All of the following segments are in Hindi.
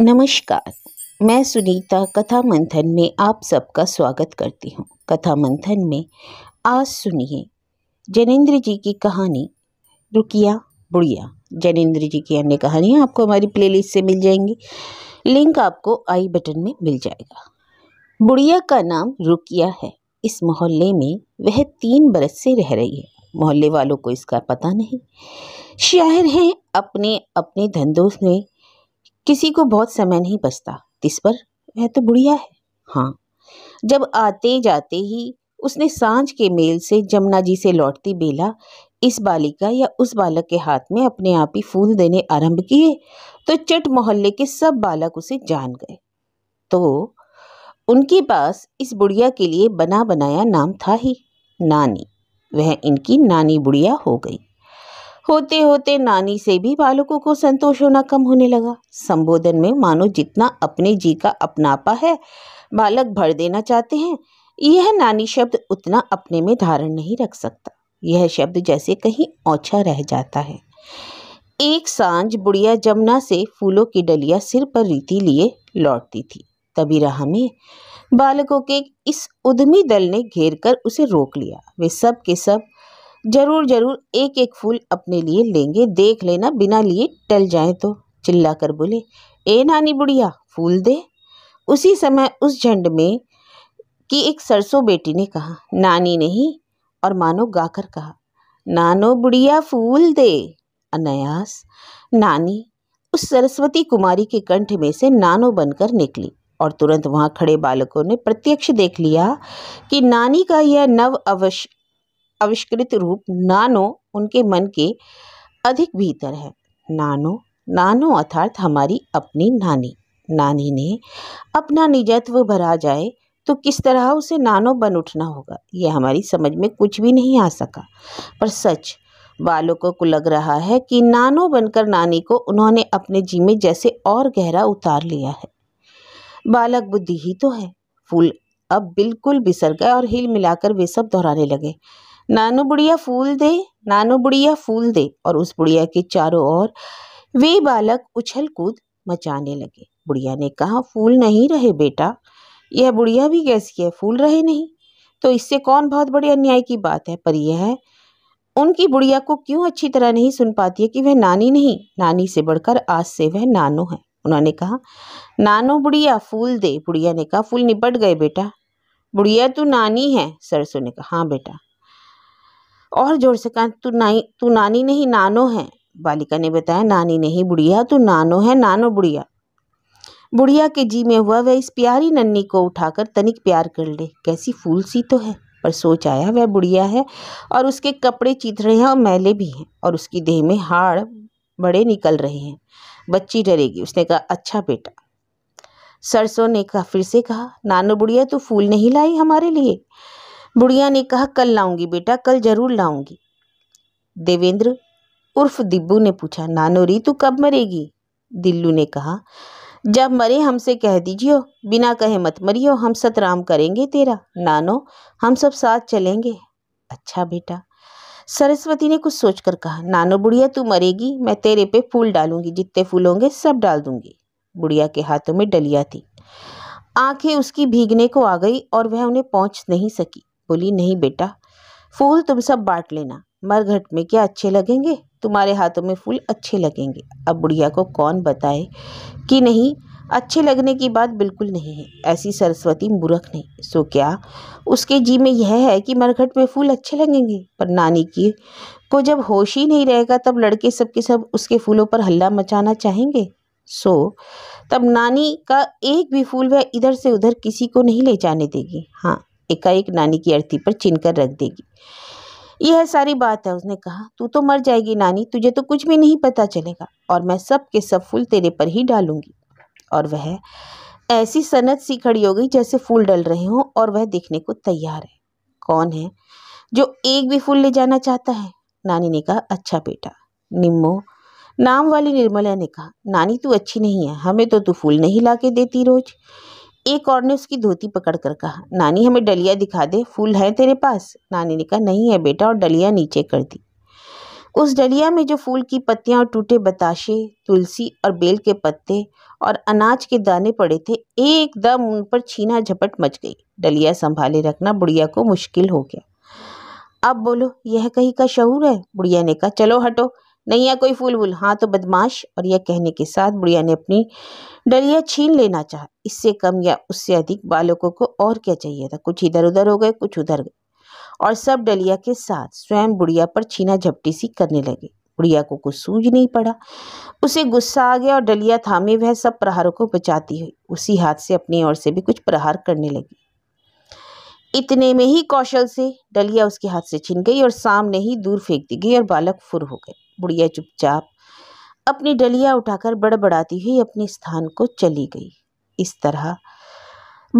नमस्कार मैं सुनीता कथा मंथन में आप सबका स्वागत करती हूँ कथा मंथन में आज सुनिए जनेन्द्र जी की कहानी रुकिया बुढ़िया जनेन्द्र जी की अन्य कहानियाँ आपको हमारी प्लेलिस्ट से मिल जाएंगी लिंक आपको आई बटन में मिल जाएगा बुढ़िया का नाम रुकिया है इस मोहल्ले में वह तीन बरस से रह रही है मोहल्ले वालों को इसका पता नहीं शायर हैं अपने अपने धंधों में किसी को बहुत समय नहीं बचता तिस पर वह तो बुढ़िया है हाँ जब आते जाते ही उसने सांझ के मेल से जमुना जी से लौटती बेला इस बालिका या उस बालक के हाथ में अपने आप ही फूल देने आरंभ किए तो चट मोहल्ले के सब बालक उसे जान गए तो उनके पास इस बुढ़िया के लिए बना बनाया नाम था ही नानी वह इनकी नानी बुढ़िया हो गई होते होते नानी से भी बालकों को संतोष होना कम होने लगा संबोधन में मानो जितना अपने जी का अपनापा है बालक भर देना चाहते हैं यह नानी शब्द उतना अपने में धारण नहीं रख सकता यह शब्द जैसे कहीं ओछा रह जाता है एक सांझ बुढ़िया जमुना से फूलों की डलिया सिर पर रीति लिए लौटती थी तभी राह में बालकों के इस उद्यमी दल ने घेर कर उसे रोक लिया वे सब के सब ज़रूर ज़रूर एक एक फूल अपने लिए लेंगे देख लेना बिना लिए टल जाए तो चिल्ला कर बोले ए नानी बुढ़िया फूल दे उसी समय उस झंड में कि एक सरसों बेटी ने कहा नानी नहीं और मानो गाकर कहा नानो बुढ़िया फूल दे अनायास नानी उस सरस्वती कुमारी के कंठ में से नानो बनकर निकली और तुरंत वहाँ खड़े बालकों ने प्रत्यक्ष देख लिया कि नानी का यह नव अवश्य अविष्कृत रूप नानो उनके मन के अधिक भीतर है नानो नानो अर्थात हमारी अपनी नानी नानी ने अपना निजत्व भरा जाए तो किस तरह उसे नानो बन उठना होगा यह हमारी समझ में कुछ भी नहीं आ सका पर सच बालकों को लग रहा है कि नानो बनकर नानी को उन्होंने अपने जी में जैसे और गहरा उतार लिया है बालक बुद्धि ही तो है फूल अब बिल्कुल बिसर गए और हिल मिलाकर वे सब दोहराने लगे नानू बुढ़िया फूल दे नानू बुढ़िया फूल दे और उस बुढ़िया के चारों ओर वे बालक उछल कूद मचाने लगे बुढ़िया ने कहा फूल नहीं रहे बेटा यह बुढ़िया भी कैसी है फूल रहे नहीं तो इससे कौन बहुत बड़े अन्याय की बात है पर यह है उनकी बुढ़िया को क्यों अच्छी तरह नहीं सुन पाती है कि वह नानी नहीं नानी से बढ़कर आज से वह नानो है उन्होंने कहा नानो बुढ़िया फूल दे बुढ़िया ने कहा फूल निपट गए बेटा बुढ़िया तू नानी है सरसों ने कहा हाँ बेटा और ज़ोर से कहा तू नाई तू नानी नहीं नानो है बालिका ने बताया नानी नहीं बुढ़िया तू नानो है नानो बुढ़िया बुढ़िया के जी में हुआ वह इस प्यारी नन्नी को उठाकर तनिक प्यार कर ले कैसी फूल सी तो है पर सोच आया वह बुढ़िया है और उसके कपड़े रहे हैं और मैले भी हैं और उसकी देह में हाड़ बड़े निकल रहे हैं बच्ची डरेगी उसने कहा अच्छा बेटा सरसों ने कहा फिर से कहा नानो बुढ़िया तू फूल नहीं लाई हमारे लिए बुढ़िया ने कहा कल लाऊंगी बेटा कल जरूर लाऊंगी देवेंद्र उर्फ दिब्बू ने पूछा नानोरी तू कब मरेगी दिल्लू ने कहा जब मरे हमसे कह दीजियो बिना कहे मत मरियो हम सतराम करेंगे तेरा नानो हम सब साथ चलेंगे अच्छा बेटा सरस्वती ने कुछ सोचकर कहा नानो बुढ़िया तू मरेगी मैं तेरे पे फूल डालूंगी जितने फूल होंगे सब डाल दूंगी बुढ़िया के हाथों में डलिया थी आंखें उसकी भीगने को आ गई और वह उन्हें पहुंच नहीं सकी बोली नहीं बेटा फूल तुम सब बांट लेना मरघट में क्या अच्छे लगेंगे तुम्हारे हाथों में फूल अच्छे लगेंगे अब बुढ़िया को कौन बताए कि नहीं अच्छे लगने की बात बिल्कुल नहीं है ऐसी सरस्वती मूर्ख नहीं सो क्या उसके जी में यह है कि मरघट में फूल अच्छे लगेंगे पर नानी की को जब होश ही नहीं रहेगा तब लड़के सब के सब उसके फूलों पर हल्ला मचाना चाहेंगे सो तब नानी का एक भी फूल वह इधर से उधर किसी को नहीं ले जाने देगी हाँ एकाएक नानी की अर्थी पर छीन कर रख देगी यह सारी बात है उसने कहा तू तो मर जाएगी नानी तुझे तो कुछ भी नहीं पता चलेगा और मैं सब के सब फूल तेरे पर ही डालूंगी और वह ऐसी सनत सी खड़ी हो गई जैसे फूल डल रहे हों और वह देखने को तैयार है कौन है जो एक भी फूल ले जाना चाहता है नानी ने कहा अच्छा बेटा निम्मो नाम वाली निर्मला ने कहा नानी तू अच्छी नहीं है हमें तो तू फूल नहीं ला के देती रोज एक और ने उसकी धोती पकड़कर कहा नानी हमें डलिया दिखा दे फूल है तेरे पास नानी ने कहा नहीं है बेटा और डलिया नीचे कर दी उस डलिया में जो फूल की पत्तियां और टूटे बताशे तुलसी और बेल के पत्ते और अनाज के दाने पड़े थे एकदम उन पर छीना झपट मच गई डलिया संभाले रखना बुढ़िया को मुश्किल हो गया अब बोलो यह कहीं का शहूर है बुढ़िया ने कहा चलो हटो नहीं है कोई फूल वूल हाँ तो बदमाश और यह कहने के साथ बुढ़िया ने अपनी डलिया छीन लेना चाहा इससे कम या उससे अधिक बालकों को और क्या चाहिए था कुछ इधर उधर हो गए कुछ उधर गए और सब डलिया के साथ स्वयं बुढ़िया पर छीना झपटी सी करने लगे बुढ़िया को कुछ सूझ नहीं पड़ा उसे गुस्सा आ गया और डलिया थामे वह सब प्रहारों को बचाती हुई उसी हाथ से अपनी ओर से भी कुछ प्रहार करने लगी इतने में ही कौशल से डलिया उसके हाथ से छिन गई और सामने ही दूर फेंक दी गई और बालक फुर हो गए बुढ़िया चुपचाप अपनी डलिया उठाकर बड़बड़ाती हुई अपने स्थान को चली गई इस तरह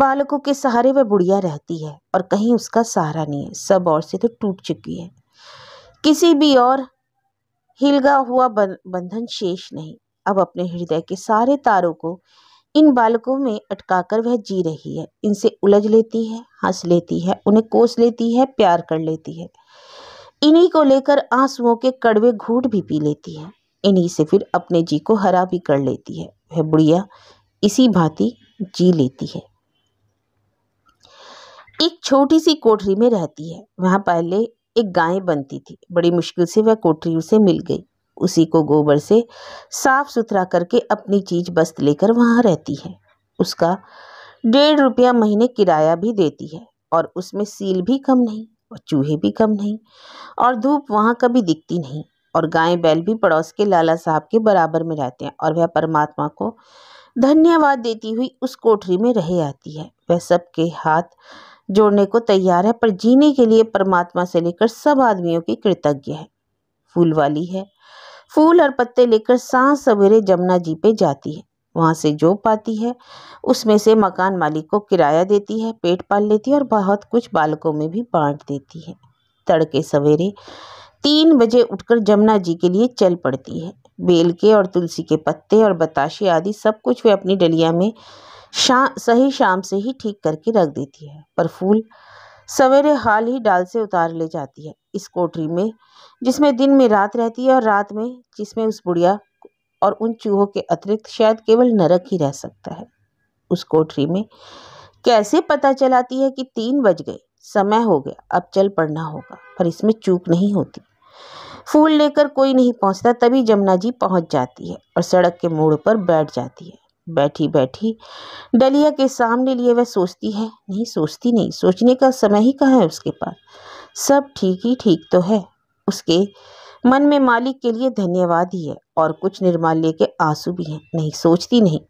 बालकों के सहारे वह बुढ़िया रहती है और कहीं उसका सहारा नहीं है सब और से तो टूट चुकी है किसी भी और हिलगा हुआ बंधन शेष नहीं अब अपने हृदय के सारे तारों को इन बालकों में अटकाकर वह जी रही है इनसे उलझ लेती है हंस लेती है उन्हें कोस लेती है प्यार कर लेती है इन्हीं को लेकर आंसुओं के कड़वे घूट भी पी लेती है इन्हीं से फिर अपने जी को हरा भी कर लेती है वह बुढ़िया इसी भांति जी लेती है एक छोटी सी कोठरी में रहती है वहां पहले एक गाय बनती थी बड़ी मुश्किल से वह कोठरी उसे मिल गई उसी को गोबर से साफ सुथरा करके अपनी चीज बस्त लेकर वहां रहती है उसका डेढ़ रुपया महीने किराया भी देती है और उसमें सील भी कम नहीं और चूहे भी कम नहीं और धूप वहाँ कभी दिखती नहीं और गाय बैल भी पड़ोस के लाला साहब के बराबर में रहते हैं और वह परमात्मा को धन्यवाद देती हुई उस कोठरी में रह आती है वह सबके हाथ जोड़ने को तैयार है पर जीने के लिए परमात्मा से लेकर सब आदमियों की कृतज्ञ है फूल वाली है फूल और पत्ते लेकर सांस सवेरे जमुना जी पे जाती है वहाँ से जो पाती है उसमें से मकान मालिक को किराया देती है पेट पाल लेती है और बहुत कुछ बालकों में भी बांट देती है तड़के सवेरे तीन बजे उठकर जमुना जी के लिए चल पड़ती है बेल के और तुलसी के पत्ते और बताशे आदि सब कुछ वे अपनी डलिया में शाम सही शाम से ही ठीक करके रख देती है पर फूल सवेरे हाल ही डाल से उतार ले जाती है इस कोठरी में जिसमें दिन में रात रहती है और रात में जिसमें उस बुढ़िया और उन चूहों के अतिरिक्त शायद केवल नरक ही रह सकता है उस कोठरी में कैसे पता चलाती है कि तीन बज गए समय हो गया अब चल पड़ना होगा पर इसमें चूक नहीं होती फूल लेकर कोई नहीं पहुंचता तभी जमुना जी पहुंच जाती है और सड़क के मोड़ पर बैठ जाती है बैठी बैठी डलिया के सामने लिए वह सोचती है नहीं सोचती नहीं सोचने का समय ही कहाँ है उसके पास सब ठीक ही ठीक तो है उसके मन में मालिक के लिए धन्यवाद ही है और कुछ निर्माल्य के आंसू भी हैं नहीं सोचती नहीं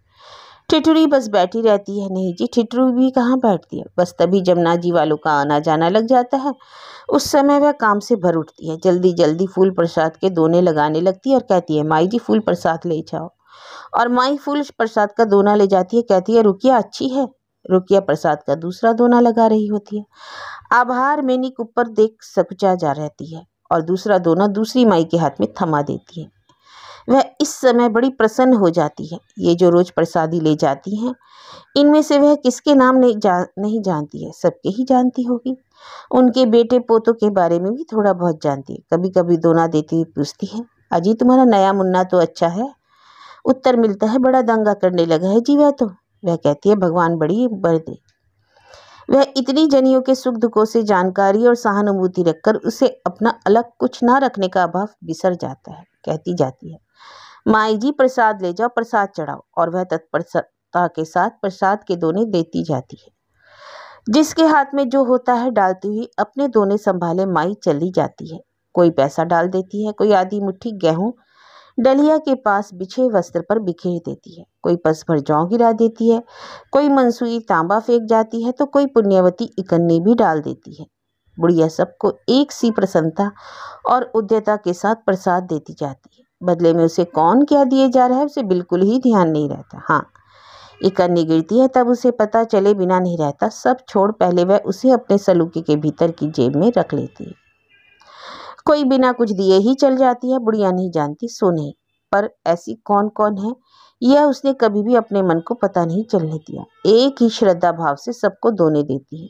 ठिठुरी बस बैठी रहती है नहीं जी ठिठुरी भी कहाँ बैठती है बस तभी जमुना जी वालों का आना जाना लग जाता है उस समय वह काम से भर उठती है जल्दी जल्दी फूल प्रसाद के दोने लगाने लगती है और कहती है माई जी फूल प्रसाद ले जाओ और माई फूल प्रसाद का दोना ले जाती है कहती है रुकिया अच्छी है रुकिया प्रसाद का दूसरा दोना लगा रही होती है आभार में ऊपर देख सकुचा जा रहती है और दूसरा दोनों दूसरी माई के हाथ में थमा देती है वह इस समय बड़ी प्रसन्न हो जाती है ये जो रोज प्रसादी ले जाती हैं इनमें से वह किसके नाम नहीं जान नहीं जानती है सबके ही जानती होगी उनके बेटे पोतों के बारे में भी थोड़ा बहुत जानती है कभी कभी दोना देती हुई पूछती है अजी तुम्हारा नया मुन्ना तो अच्छा है उत्तर मिलता है बड़ा दंगा करने लगा है जी वह तो वह कहती है भगवान बड़ी बर दे वह इतनी जनियों के सुख दुखों से जानकारी और सहानुभूति रखकर उसे अपना अलग कुछ ना रखने का अभाव बिसर जाता है कहती जाती है माई जी प्रसाद ले जाओ प्रसाद चढ़ाओ और वह तत्परता के साथ प्रसाद के दोने देती जाती है जिसके हाथ में जो होता है डालती हुई अपने दोने संभाले माई चली जाती है कोई पैसा डाल देती है कोई आधी मुट्ठी गेहूं डलिया के पास बिछे वस्त्र पर बिखेर देती है कोई पस भर जौ गिरा देती है कोई मंसूई तांबा फेंक जाती है तो कोई पुण्यवती इकन्ने भी डाल देती है बुढ़िया सबको एक सी प्रसन्नता और उद्यता के साथ प्रसाद देती जाती है बदले में उसे कौन क्या दिए जा रहा है उसे बिल्कुल ही ध्यान नहीं रहता हाँ इकन्नी गिरती है तब उसे पता चले बिना नहीं रहता सब छोड़ पहले वह उसे अपने सलूके के भीतर की जेब में रख लेती है कोई बिना कुछ दिए ही चल जाती है बुढ़िया नहीं जानती सो नहीं पर ऐसी कौन कौन है यह उसने कभी भी अपने मन को पता नहीं चलने दिया एक ही श्रद्धा भाव से सबको दोने देती है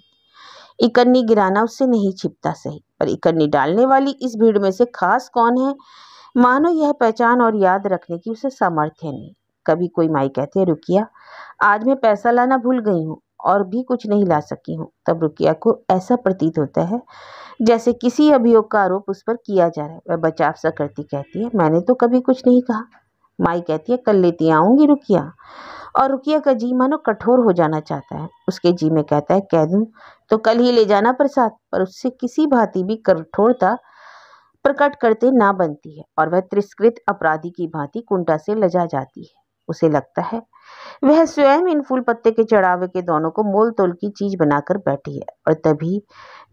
इकन्नी गिराना उससे नहीं छिपता सही पर इकन्नी डालने वाली इस भीड़ में से खास कौन है मानो यह पहचान और याद रखने की उसे सामर्थ्य नहीं कभी कोई माई कहते रुकिया आज मैं पैसा लाना भूल गई हूँ और भी कुछ नहीं ला सकी हूँ तब रुकिया को ऐसा प्रतीत होता है जैसे किसी अभियोग का आरोप उस पर किया जा रहा है वह बचाव सा करती कहती है मैंने तो कभी कुछ नहीं कहा माई कहती है कल लेती आऊँगी रुकिया और रुकिया का जी मानो कठोर हो जाना चाहता है उसके जी में कहता है कह दूँ तो कल ही ले जाना प्रसाद पर उससे किसी भांति भी कठोरता प्रकट करते ना बनती है और वह तिरस्कृत अपराधी की भांति कुंडा से लजा जाती है उसे लगता है वह स्वयं इन फूल पत्ते के चढ़ावे के दोनों को मोल तोल की चीज बनाकर बैठी है और तभी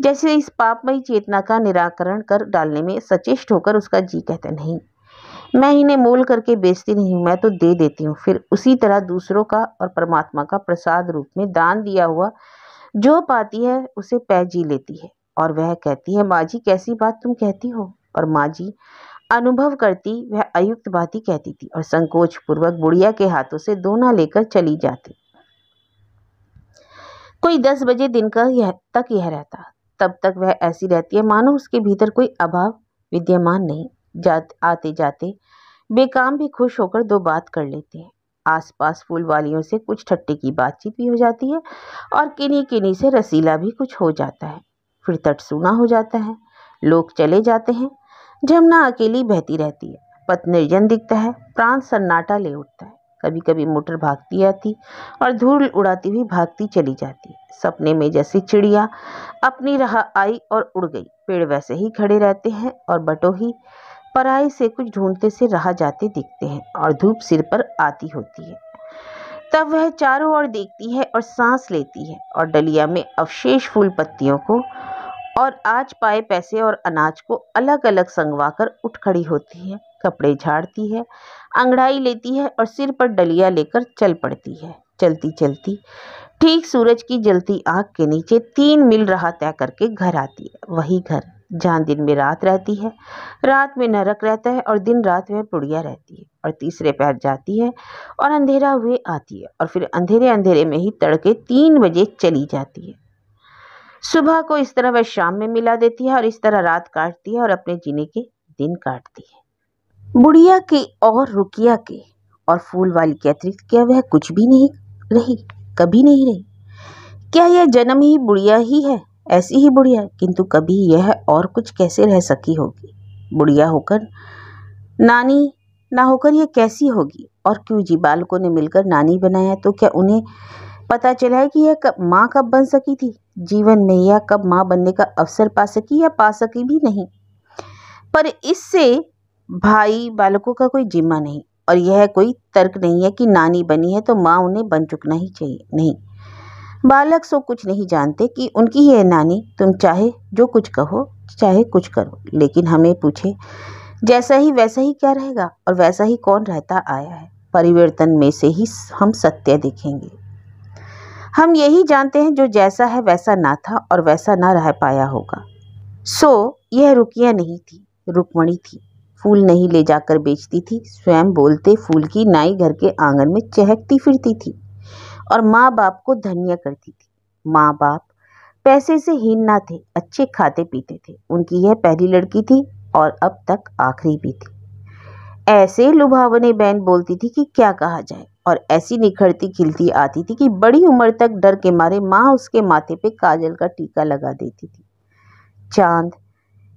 जैसे इस पापमयी चेतना का निराकरण कर डालने में सचेष्ट होकर उसका जी कहता नहीं मैं इन्हें मोल करके बेचती नहीं मैं तो दे देती हूँ फिर उसी तरह दूसरों का और परमात्मा का प्रसाद रूप में दान दिया हुआ जो पाती है उसे पै जी लेती है और वह कहती है माँ जी कैसी बात तुम कहती हो और माँ जी अनुभव करती वह अयुक्त भाती कहती थी और संकोच पूर्वक बुढ़िया के हाथों से दोना लेकर चली जाती कोई दस बजे दिन का यह तक यह रहता तब तक वह ऐसी रहती है मानो उसके भीतर कोई अभाव विद्यमान नहीं जाते आते जाते बेकाम भी खुश होकर दो बात कर लेते हैं आसपास फूल वालियों से कुछ ठट्टे की बातचीत भी हो जाती है और किनी किनी से रसीला भी कुछ हो जाता है फिर तट सूना हो जाता है लोग चले जाते हैं जमुना अकेली बहती रहती है पथ निर्जन दिखता है प्राण सन्नाटा ले उठता है कभी कभी मोटर भागती आती और धूल उड़ाती हुई भागती चली जाती है सपने में जैसी चिड़िया अपनी राह आई और उड़ गई पेड़ वैसे ही खड़े रहते हैं और बटो ही पराई से कुछ ढूंढते से रहा जाते दिखते हैं और धूप सिर पर आती होती है तब वह चारों ओर देखती है और सांस लेती है और डलिया में अवशेष फूल पत्तियों को और आज पाए पैसे और अनाज को अलग अलग संगवा कर उठ खड़ी होती है कपड़े झाड़ती है अंगड़ाई लेती है और सिर पर डलिया लेकर चल पड़ती है चलती चलती ठीक सूरज की जलती आँख के नीचे तीन मील रहा तय करके घर आती है वही घर जहाँ दिन में रात रहती है रात में नरक रहता है और दिन रात में पुड़िया रहती है और तीसरे पैर जाती है और अंधेरा हुए आती है और फिर अंधेरे अंधेरे में ही तड़के तीन बजे चली जाती है सुबह को इस तरह वह शाम में मिला देती है और इस तरह रात काटती है और अपने जीने के दिन काटती है बुढ़िया के और रुकिया के और फूल वाली के अतिरिक्त क्या वह कुछ भी नहीं रही कभी नहीं रही क्या यह जन्म ही बुढ़िया ही है ऐसी ही बुढ़िया किंतु कभी यह और कुछ कैसे रह सकी होगी बुढ़िया होकर नानी ना होकर यह कैसी होगी और क्यों जी बालकों ने मिलकर नानी बनाया तो क्या उन्हें पता चला है कि यह माँ कब बन सकी थी जीवन में या कब माँ बनने का अवसर पा सकी या पा सकी भी नहीं पर इससे भाई बालकों का कोई जिम्मा नहीं और यह कोई तर्क नहीं है कि नानी बनी है तो माँ उन्हें बन चुकना ही चाहिए नहीं बालक सो कुछ नहीं जानते कि उनकी यह नानी तुम चाहे जो कुछ कहो चाहे कुछ करो लेकिन हमें पूछे जैसा ही वैसा ही क्या रहेगा और वैसा ही कौन रहता आया है परिवर्तन में से ही हम सत्य देखेंगे हम यही जानते हैं जो जैसा है वैसा ना था और वैसा ना रह पाया होगा सो यह रुकिया नहीं थी रुकमणी थी फूल नहीं ले जाकर बेचती थी स्वयं बोलते फूल की नाई घर के आंगन में चहकती फिरती थी और माँ बाप को धन्य करती थी माँ बाप पैसे से हीन ना थे अच्छे खाते पीते थे उनकी यह पहली लड़की थी और अब तक आखिरी भी थी ऐसे लुभावने बहन बोलती थी कि क्या कहा जाए और ऐसी निखरती खिलती आती थी कि बड़ी उम्र तक डर के मारे माँ उसके माथे पे काजल का टीका लगा देती थी चांद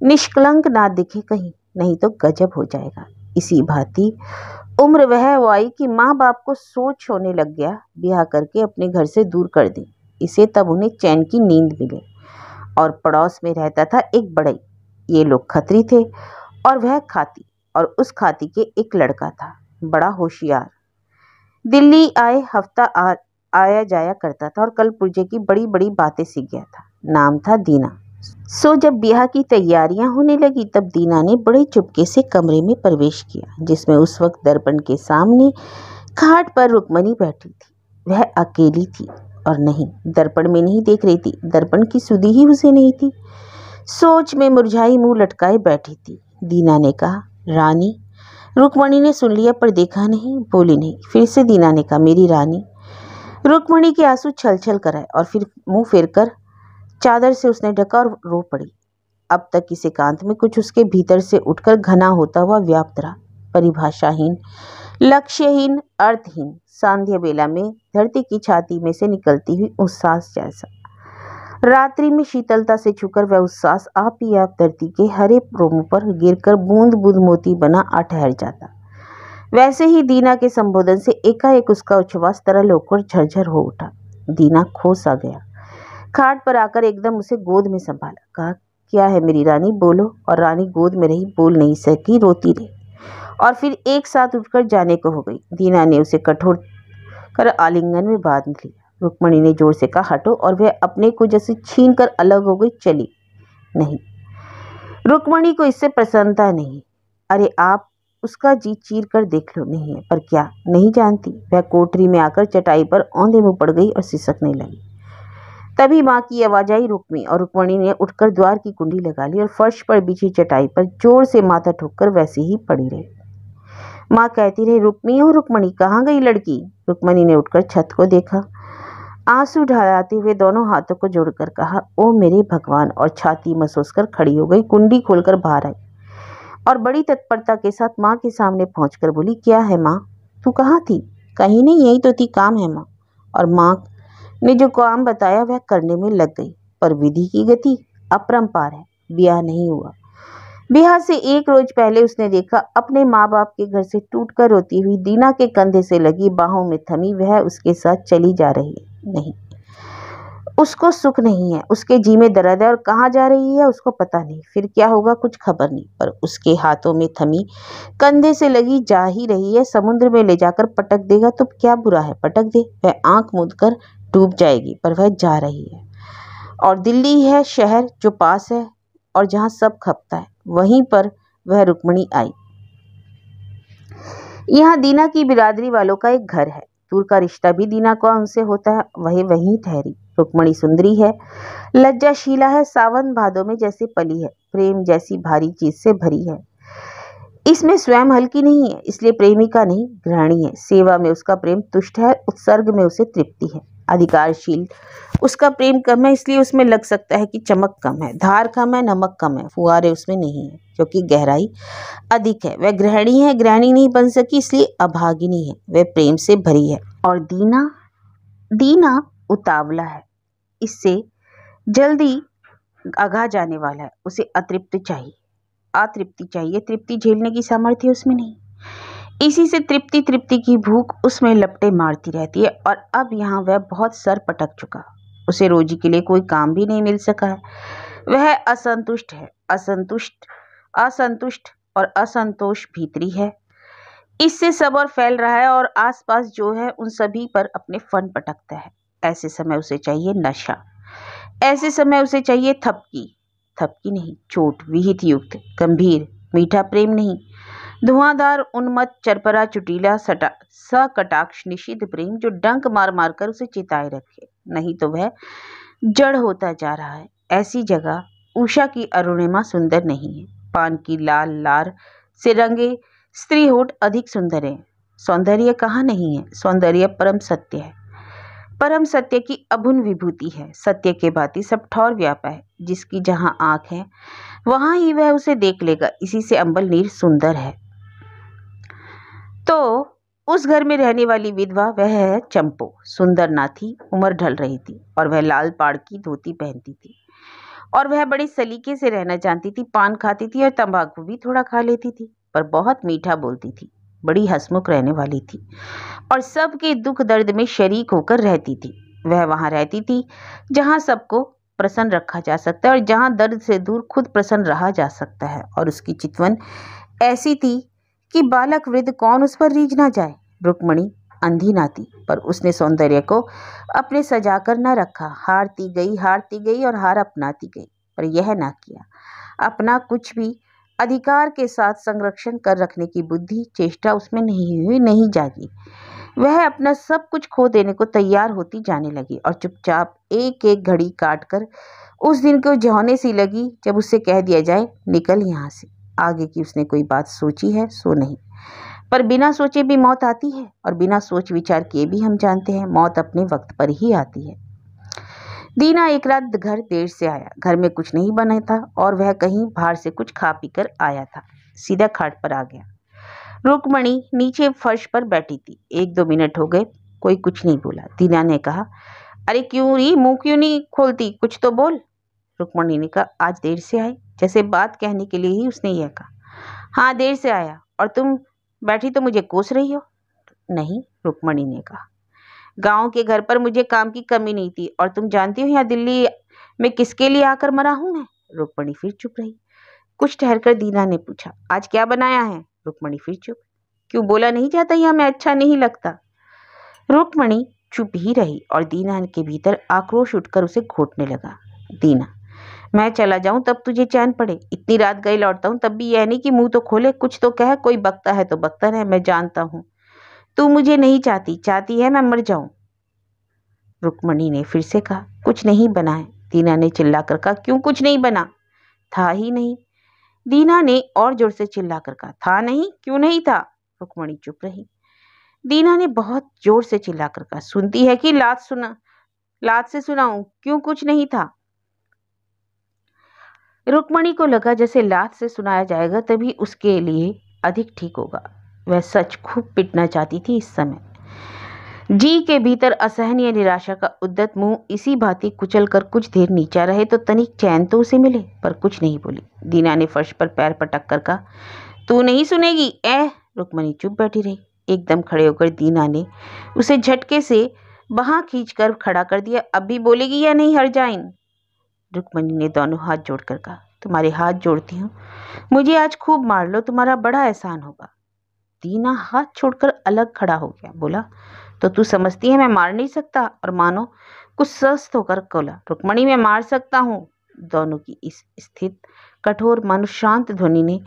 निष्कलंक ना दिखे कहीं नहीं तो गजब हो जाएगा इसी भांति उम्र वह आई कि माँ बाप को सोच होने लग गया ब्याह करके अपने घर से दूर कर दी इसे तब उन्हें चैन की नींद मिले और पड़ोस में रहता था एक बड़ई ये लोग खतरी थे और वह खाती और उस खाती के एक लड़का था बड़ा होशियार दिल्ली आए हफ्ता आ, आया जाया करता था और कल पुरजे की बड़ी बड़ी बातें सीख गया था नाम था दीना सो जब ब्याह की तैयारियां होने लगी तब दीना ने बड़े चुपके से कमरे में प्रवेश किया जिसमें उस वक्त दर्पण के सामने खाट पर रुकमनी बैठी थी वह अकेली थी और नहीं दर्पण में नहीं देख रही थी दर्पण की सुधी ही उसे नहीं थी सोच में मुरझाई मुंह लटकाए बैठी थी दीना ने कहा रानी रुकमणि ने सुन लिया पर देखा नहीं बोली नहीं फिर से दीना ने कहा मेरी रानी रुकमणि के आंसू छल छल कर आए और फिर मुंह फेर कर चादर से उसने ढका और रो पड़ी अब तक इस एकांत में कुछ उसके भीतर से उठकर घना होता हुआ व्याप्त रहा परिभाषाहीन लक्ष्यहीन अर्थहीन सांध्य बेला में धरती की छाती में से निकलती हुई उस सास जैसा रात्रि में शीतलता से छुकर वह उत्साह आप ही आप धरती के हरे रोमों पर गिरकर बूंद बूंद मोती बना आ ठहर जाता वैसे ही दीना के संबोधन से एकाएक उसका उच्छ्वास तरल होकर झरझर हो उठा दीना खोस आ गया खाट पर आकर एकदम उसे गोद में संभाला कहा क्या है मेरी रानी बोलो और रानी गोद में रही बोल नहीं सकी रोती रही और फिर एक साथ उठकर जाने को हो गई दीना ने उसे कठोर कर आलिंगन में बांध लिया रुक्मणी ने जोर से कहा हटो और वह अपने को जैसे छीन कर अलग हो गई चली नहीं रुक्मणी को इससे प्रसन्नता नहीं अरे आप उसका जी चीर कर देख लो नहीं है पर क्या नहीं जानती वह कोठरी में आकर चटाई पर औंधे में पड़ गई और सिसकने लगी तभी माँ की आवाज आई रुक्मी और रुक्मणी ने उठकर द्वार की कुंडी लगा ली और फर्श पर बिछी चटाई पर जोर से माथा ठोककर वैसी ही पड़ी रही माँ कहती रही रुक्मी हो रुक्मणी कहाँ गई लड़की रुक्मणी ने उठकर छत को देखा आंसू ढालते हुए दोनों हाथों को जोड़कर कहा ओ मेरे भगवान और छाती महसूस कर खड़ी हो गई कुंडी खोलकर बाहर आई और बड़ी तत्परता के साथ माँ के सामने पहुंचकर बोली क्या है माँ तू कहाँ थी कहीं नहीं यही तो थी काम है माँ और माँ ने जो काम बताया वह करने में लग गई पर विधि की गति अपरम्पार है ब्याह नहीं हुआ ब्याह से एक रोज पहले उसने देखा अपने माँ बाप के घर से टूटकर रोती हुई दीना के कंधे से लगी बाहों में थमी वह उसके साथ चली जा रही है नहीं उसको सुख नहीं है उसके जी में दर्द है और कहाँ जा रही है उसको पता नहीं फिर क्या होगा कुछ खबर नहीं पर उसके हाथों में थमी कंधे से लगी जा ही रही है समुद्र में ले जाकर पटक देगा तो क्या बुरा है पटक दे वह आंख मूंद कर डूब जाएगी पर वह जा रही है और दिल्ली है शहर जो पास है और जहाँ सब खपता है वहीं पर वह रुक्मणी आई यहाँ दीना की बिरादरी वालों का एक घर है दूर का रिश्ता भी दीना को उनसे होता है वही वही ठहरी रुक्मणी सुंदरी है लज्जाशीला है सावन भादों में जैसे पली है प्रेम जैसी भारी चीज से भरी है इसमें स्वयं हल्की नहीं है इसलिए प्रेमी का नहीं ग्रहणी है सेवा में उसका प्रेम तुष्ट है उत्सर्ग में उसे तृप्ति है अधिकारशील उसका प्रेम कम है इसलिए उसमें लग सकता है कि चमक कम है धार कम है नमक कम है फुहारे उसमें नहीं है क्योंकि गहराई अधिक है वह गृहिणी है गृहिणी नहीं बन सकी इसलिए अभागिनी है वह प्रेम से भरी है और दीना दीना उतावला है इससे जल्दी आगा जाने वाला है उसे अतृप्त चाहिए अतृप्ति चाहिए तृप्ति झेलने की सामर्थ्य उसमें नहीं इसी से तृप्ति तृप्ति की भूख उसमें लपटे मारती रहती है और अब यहाँ वह बहुत सर पटक चुका उसे रोजी के लिए कोई काम भी नहीं मिल सका है वह असंतुष्ट है असंतुष्ट असंतुष्ट और असंतोष भीतरी है इससे सबर फैल रहा है और आसपास जो है उन सभी पर अपने फन पटकता है ऐसे समय उसे चाहिए नशा ऐसे समय उसे चाहिए थपकी थपकी नहीं चोट विहित युक्त गंभीर मीठा प्रेम नहीं धुआंधार उन्मत चरपरा चुटीला सटा सकटाक्ष निषिद्ध प्रेम जो डंक मार मार कर उसे चिताए रखे नहीं तो वह जड़ होता जा रहा है ऐसी जगह उषा की अरुणिमा सुंदर नहीं है पान की लाल लार से रंगे स्त्री होठ अधिक सुंदर है सौंदर्य कहाँ नहीं है सौंदर्य परम सत्य है परम सत्य की अभुन विभूति है सत्य के भांति सब ठौर व्यापा है जिसकी जहाँ आँख है वहाँ ही वह उसे देख लेगा इसी से अम्बल नीर सुंदर है तो उस घर में रहने वाली विधवा वह है चंपो सुंदर ना थी उम्र ढल रही थी और वह लाल पाड़ की धोती पहनती थी और वह बड़े सलीके से रहना जानती थी पान खाती थी और तंबाकू भी थोड़ा खा लेती थी पर बहुत मीठा बोलती थी बड़ी हसमुख रहने वाली थी और सबके दुख दर्द में शरीक होकर रहती थी वह वहाँ रहती थी जहाँ सबको प्रसन्न रखा जा सकता है और जहाँ दर्द से दूर खुद प्रसन्न रहा जा सकता है और उसकी चितवन ऐसी थी कि बालक वृद्ध कौन उस पर रीझ ना जाए रुक्मणी अंधी ना थी पर उसने सौंदर्य को अपने सजा कर ना रखा हारती गई हारती गई और हार अपनाती गई पर यह ना किया अपना कुछ भी अधिकार के साथ संरक्षण कर रखने की बुद्धि चेष्टा उसमें नहीं हुई नहीं जागी वह अपना सब कुछ खो देने को तैयार होती जाने लगी और चुपचाप एक एक घड़ी काट कर उस दिन को जहने सी लगी जब उससे कह दिया जाए निकल यहाँ से आगे की उसने कोई बात सोची है सो नहीं पर बिना सोचे भी मौत आती है और बिना सोच विचार किए भी हम जानते हैं मौत अपने वक्त पर ही आती है दीना एक रात घर देर से आया घर में कुछ नहीं बना था और वह कहीं बाहर से कुछ खा पी कर आया था सीधा खाट पर आ गया रुकमणि नीचे फर्श पर बैठी थी एक दो मिनट हो गए कोई कुछ नहीं बोला दीना ने कहा अरे क्यों री मुंह क्यों नहीं खोलती कुछ तो बोल रुकमणि ने कहा आज देर से आई जैसे बात कहने के लिए ही उसने यह कहा हाँ देर से आया और तुम बैठी तो मुझे कोस रही हो नहीं रुक्मणी ने कहा गांव के घर पर मुझे काम की कमी नहीं थी और तुम जानती हो यहाँ दिल्ली में किसके लिए आकर मरा हूँ मैं रुक्मणी फिर चुप रही कुछ ठहर कर दीना ने पूछा आज क्या बनाया है रुक्मणी फिर चुप क्यों बोला नहीं जाता यह मैं अच्छा नहीं लगता रुक्मणी चुप ही रही और दीना के भीतर आक्रोश उठकर उसे घोटने लगा दीना मैं चला जाऊं तब तुझे चैन पड़े इतनी रात गई लौटता हूं तब भी यह नहीं कि मुंह तो खोले कुछ तो कह कोई बकता है तो बकता रहे मैं जानता हूं तू मुझे नहीं चाहती चाहती है मैं मर जाऊं रुकमणी ने फिर से कहा कुछ नहीं बना है दीना ने चिल्लाकर कहा क्यों कुछ नहीं बना था ही नहीं दीना ने और जोर से चिल्लाकर कहा था नहीं क्यों नहीं था रुकमणी चुप रही दीना ने बहुत जोर से चिल्लाकर कहा सुनती है कि लात सुना लात से सुनाऊं क्यों कुछ नहीं था रुक्मणी को लगा जैसे लात से सुनाया जाएगा तभी उसके लिए अधिक ठीक होगा वह सच खूब पिटना चाहती थी इस समय जी के भीतर असहनीय निराशा का उद्दत मुंह इसी भांति कुचल कर कुछ देर नीचा रहे तो तनिक चैन तो उसे मिले पर कुछ नहीं बोली दीना ने फर्श पर पैर पटक कर कहा तू नहीं सुनेगी ए रुक्मणी चुप बैठी रही एकदम खड़े होकर दीना ने उसे झटके से बहा खींच कर खड़ा कर दिया अब भी बोलेगी या नहीं हर जाइन रुक्मणी ने दोनों हाथ जोड़कर कहा तुम्हारे हाथ जोड़ती हूँ मुझे आज खूब मार लो तुम्हारा बड़ा एहसान होगा दीना हाथ छोड़कर अलग खड़ा हो गया बोला तो तू समझती है मैं मार नहीं सकता और मानो कुछ सस्त होकर कोला रुक्मणी मैं मार सकता हूँ दोनों की इस स्थित कठोर मन शांत ध्वनि ने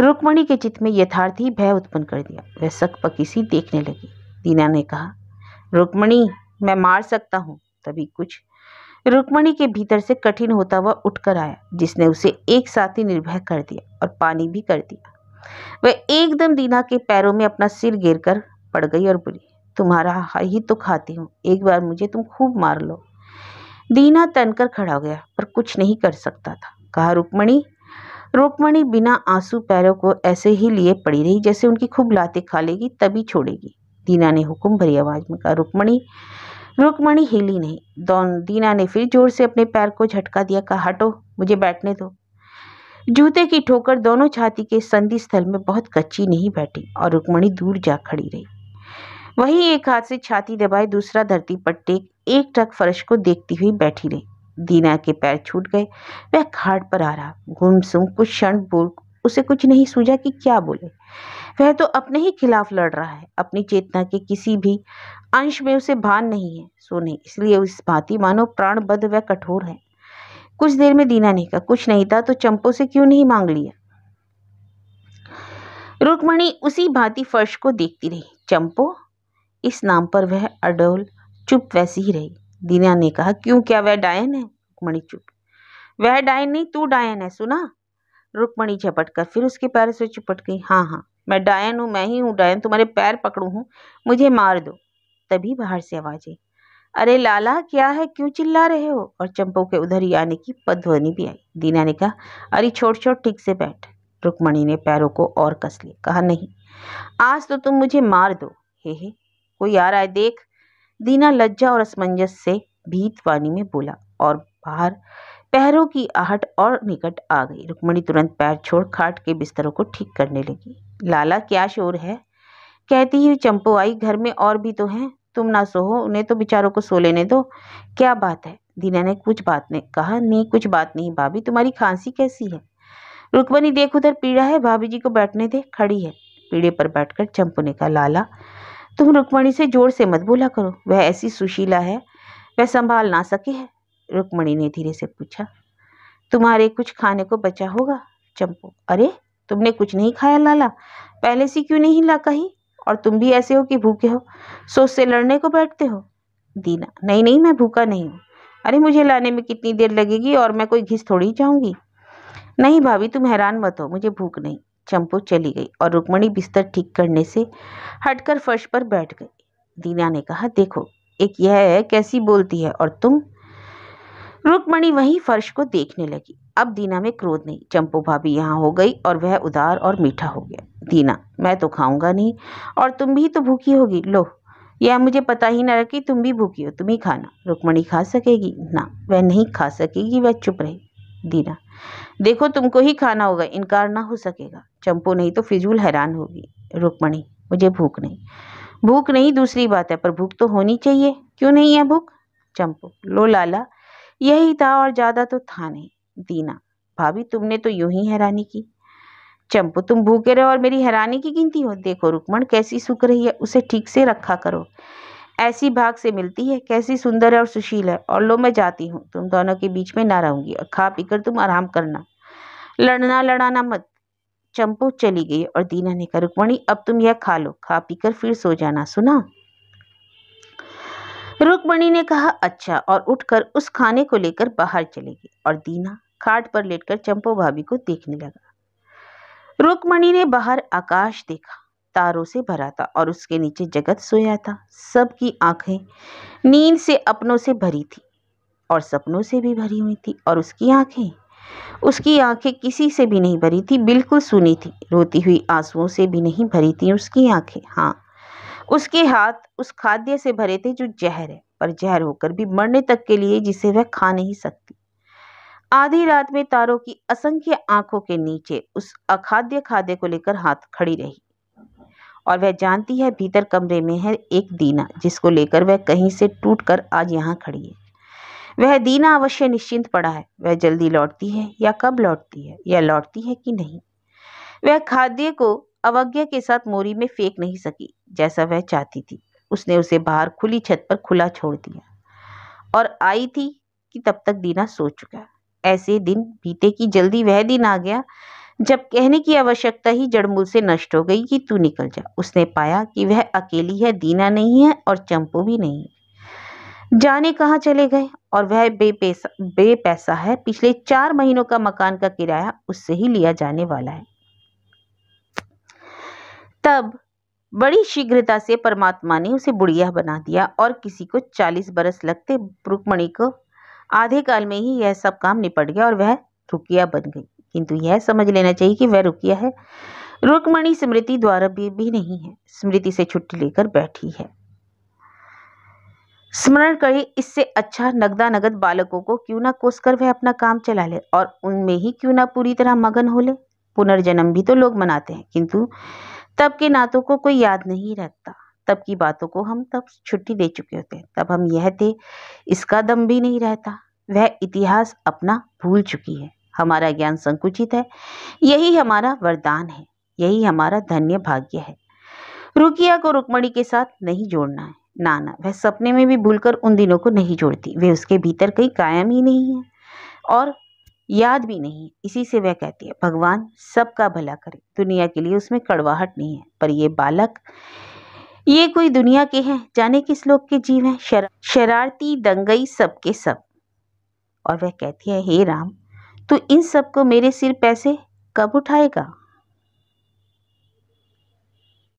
रुक्मणी के चित्त में यथार्थी भय उत्पन्न कर दिया वह सख पकी सी देखने लगी दीना ने कहा रुक्मणी मैं मार सकता हूँ तभी कुछ रुक्मणी के भीतर से कठिन होता हुआ उठकर आया जिसने उसे एक साथ ही निर्भय कर दिया और पानी भी कर दिया वह एकदम दीना के पैरों में अपना सिर गिर कर पड़ गई और बोली तुम्हारा ही तो खाती हूँ एक बार मुझे तुम खूब मार लो दीना तनकर खड़ा हो गया पर कुछ नहीं कर सकता था कहा रुक्मणी रुक्मणी बिना आंसू पैरों को ऐसे ही लिए पड़ी रही जैसे उनकी खूब लाते खा लेगी तभी छोड़ेगी दीना ने हुक्म भरी आवाज में कहा रुक्मणी रुकमणी हिली नहीं दीना ने फिर जोर से अपने पैर को झटका दिया कहा हटो मुझे बैठने दो जूते की ठोकर दोनों छाती के संधि स्थल में बहुत कच्ची नहीं बैठी और रुकमणी दूर जा खड़ी रही वहीं एक हाथ से छाती दबाए दूसरा धरती पर टेक एक ट्रक फर्श को देखती हुई बैठी रही दीना के पैर छूट गए वह खाट पर आ रहा गुमसुम कुछ क्षण उसे कुछ नहीं सूझा कि क्या बोले वह तो अपने ही खिलाफ लड़ रहा है अपनी चेतना के किसी भी अंश में उसे भान नहीं है सो नहीं इसलिए उस भांति मानो प्राणबद्ध वह कठोर है कुछ देर में दीना ने कहा कुछ नहीं था तो चंपो से क्यों नहीं मांग लिया रुकमणि उसी भांति फर्श को देखती रही चंपो इस नाम पर वह अडोल चुप वैसी ही रही दीना ने कहा क्यों क्या वह डायन है रुकमणि चुप वह डायन नहीं तू डायन है सुना रुकमणी झपट कर फिर उसके पैर से चिपट गई हाँ हाँ मैं डायन हूँ मैं ही हूँ डायन तुम्हारे पैर पकड़ू हूँ मुझे मार दो तभी बाहर से आवाज आई अरे लाला क्या है क्यों चिल्ला रहे हो और चंपू के उधर ही आने की पदध्वनि भी आई दीना ने कहा अरे छोड़ छोड़ ठीक से बैठ रुकमणी ने पैरों को और कस लिया कहा नहीं आज तो तुम मुझे मार दो हे हे कोई आ रहा है देख दीना लज्जा और असमंजस से भीत वाणी में बोला और बाहर पैरों की आहट और निकट आ गई रुक्मणी तुरंत पैर छोड़ खाट के बिस्तरों को ठीक करने लगी लाला क्या शोर है कहती हुई चंपो आई घर में और भी तो हैं तुम ना सोहो उन्हें तो बेचारों को सो लेने दो क्या बात है दीना ने कुछ बात ने कहा नहीं कुछ बात नहीं भाभी तुम्हारी खांसी कैसी है रुक्मणी देख उधर पीड़ा है भाभी जी को बैठने दे खड़ी है पीड़े पर बैठकर चंपू ने कहा लाला तुम रुक्मणी से जोर से मत बोला करो वह ऐसी सुशीला है वह संभाल ना सके है रुक्मणी ने धीरे से पूछा तुम्हारे कुछ खाने को बचा होगा चंपू अरे तुमने कुछ नहीं खाया लाला पहले से क्यों नहीं ला कही और तुम भी ऐसे हो कि भूखे हो सोच से लड़ने को बैठते हो दीना नहीं नहीं मैं भूखा नहीं हूँ अरे मुझे लाने में कितनी देर लगेगी और मैं कोई घिस थोड़ी जाऊंगी नहीं भाभी तुम हैरान मत हो मुझे भूख नहीं चंपू चली गई और रुक्मणी बिस्तर ठीक करने से हटकर फर्श पर बैठ गई दीना ने कहा देखो एक यह है कैसी बोलती है और तुम रुकमणि वहीं फर्श को देखने लगी अब दीना में क्रोध नहीं चंपू भाभी यहाँ हो गई और वह उदार और मीठा हो गया दीना मैं तो खाऊंगा नहीं और तुम भी तो भूखी होगी लो यह मुझे पता ही ना रखी तुम भी भूखी हो तुम ही खाना रुकमणी खा सकेगी ना वह नहीं खा सकेगी वह चुप रही दीना देखो तुमको ही खाना होगा इनकार ना हो सकेगा चंपू नहीं तो फिजूल हैरान होगी रुकमणी मुझे भूख नहीं भूख नहीं दूसरी बात है पर भूख तो होनी चाहिए क्यों नहीं है भूख चंपू लो लाला यही था और ज़्यादा तो था नहीं दीना भाभी तुमने तो यूं ही हैरानी की चंपू तुम भूखे रहो और मेरी हैरानी की गिनती हो देखो रुकमण कैसी सूख रही है उसे ठीक से रखा करो ऐसी भाग से मिलती है कैसी सुंदर है और सुशील है और लो मैं जाती हूँ तुम दोनों के बीच में ना रहूंगी और खा पीकर तुम आराम करना लड़ना लड़ाना मत चंपू चली गई और दीना ने कहा रुकमणी अब तुम यह खा लो खा पीकर फिर सो जाना सुना रुकमणि ने कहा अच्छा और उठकर उस खाने को लेकर बाहर चली गई और दीना खाट पर लेटकर चंपो भाभी को देखने लगा रुकमणि ने बाहर आकाश देखा तारों से भरा था और उसके नीचे जगत सोया था सबकी आंखें नींद से अपनों से भरी थी और सपनों से भी भरी हुई थी और उसकी आंखें उसकी आंखें किसी से भी नहीं भरी थी बिल्कुल सुनी थी रोती हुई आंसुओं से भी नहीं भरी थी उसकी आंखें हाँ उसके हाथ उस खाद्य से भरे थे जो जहर है पर जहर होकर भी मरने तक के लिए जिसे वह खा नहीं सकती आधी रात में तारों की असंख्य आंखों के नीचे उस अखाद्य खाद्य को लेकर हाथ खड़ी रही और वह जानती है भीतर कमरे में है एक दीना जिसको लेकर वह कहीं से टूट कर आज यहाँ खड़ी है वह दीना अवश्य निश्चिंत पड़ा है वह जल्दी लौटती है या कब लौटती है या लौटती है कि नहीं वह खाद्य को अवज्ञा के साथ मोरी में फेंक नहीं सकी जैसा वह चाहती थी उसने उसे बाहर खुली छत पर खुला छोड़ दिया और आई थी कि तब तक दीना सो चुका ऐसे दिन बीते कि जल्दी वह दिन आ गया जब कहने की आवश्यकता ही जड़मूल से नष्ट हो गई कि तू निकल जा उसने पाया कि वह अकेली है दीना नहीं है और चंपू भी नहीं है जाने कहाँ चले गए और वह बेपैसा बेपैसा है पिछले चार महीनों का मकान का किराया उससे ही लिया जाने वाला है तब बड़ी शीघ्रता से परमात्मा ने उसे बुढ़िया बना दिया और किसी को चालीस बरस लगते रुक्मणी को आधे काल में ही यह सब काम निपट गया और वह रुकिया बन गई किंतु यह समझ लेना चाहिए कि वह रुकिया है रुक्मणी स्मृति द्वारा भी, भी नहीं है स्मृति से छुट्टी लेकर बैठी है स्मरण करे इससे अच्छा नगदा नगद बालकों को क्यों ना कोस कर वह अपना काम चला ले और उनमें ही क्यों ना पूरी तरह मगन हो ले पुनर्जन्म भी तो लोग मनाते हैं किंतु तब के नातों को कोई याद नहीं रहता तब की बातों को हम तब छुट्टी दे चुके होते तब हम यह थे इसका दम भी नहीं रहता वह इतिहास अपना भूल चुकी है हमारा ज्ञान संकुचित है यही हमारा वरदान है यही हमारा धन्य भाग्य है रुकिया को रुकमणी के साथ नहीं जोड़ना है नाना वह सपने में भी भूलकर उन दिनों को नहीं जोड़ती वे उसके भीतर कहीं कायम ही नहीं है और याद भी नहीं इसी से वह कहती है भगवान सबका भला करे दुनिया के लिए उसमें कड़वाहट नहीं है पर ये बालक ये कोई दुनिया के हैं जाने किस लोग के जीव हैं शर, शरारती दंगई सबके सब और वह कहती है हे राम तू इन सबको मेरे सिर पैसे कब उठाएगा